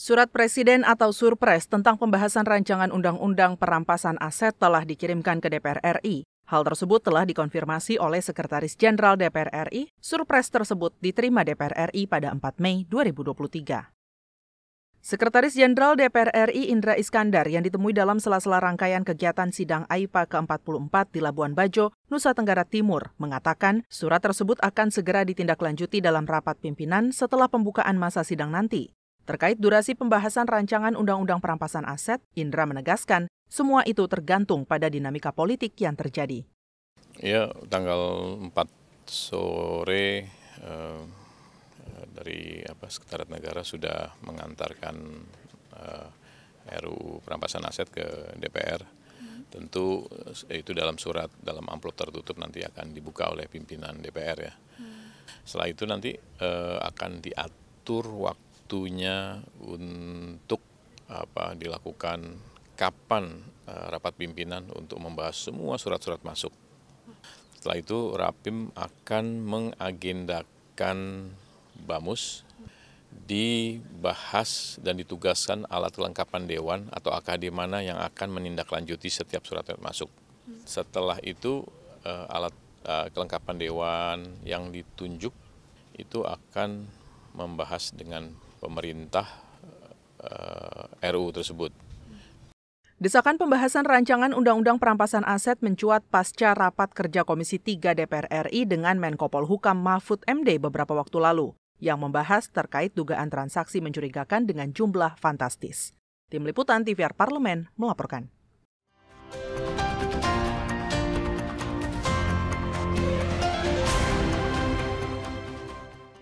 Surat Presiden atau Surpres tentang pembahasan rancangan Undang-Undang Perampasan Aset telah dikirimkan ke DPR RI. Hal tersebut telah dikonfirmasi oleh Sekretaris Jenderal DPR RI. Surpres tersebut diterima DPR RI pada 4 Mei 2023. Sekretaris Jenderal DPR RI Indra Iskandar yang ditemui dalam sela-sela rangkaian kegiatan sidang AIPA ke-44 di Labuan Bajo, Nusa Tenggara Timur, mengatakan surat tersebut akan segera ditindaklanjuti dalam rapat pimpinan setelah pembukaan masa sidang nanti. Terkait durasi pembahasan rancangan Undang-Undang Perampasan Aset, Indra menegaskan semua itu tergantung pada dinamika politik yang terjadi. Ya, tanggal 4 sore eh, dari apa Sekretariat Negara sudah mengantarkan eh, RUU perampasan aset ke DPR. Hmm. Tentu eh, itu dalam surat dalam amplop tertutup nanti akan dibuka oleh pimpinan DPR ya. Hmm. Setelah itu nanti eh, akan diatur waktu waktunya untuk apa dilakukan kapan eh, rapat pimpinan untuk membahas semua surat-surat masuk. Setelah itu Rapim akan mengagendakan Bamus dibahas dan ditugaskan alat kelengkapan dewan atau AKD mana yang akan menindaklanjuti setiap surat yang masuk. Setelah itu eh, alat eh, kelengkapan dewan yang ditunjuk itu akan membahas dengan pemerintah uh, eh, RU tersebut. Desakan pembahasan rancangan Undang-Undang Perampasan Aset mencuat pasca rapat kerja Komisi 3 DPR RI dengan Menko Polhukam Mahfud MD beberapa waktu lalu yang membahas terkait dugaan transaksi mencurigakan dengan jumlah fantastis. Tim Liputan TVR Parlemen melaporkan.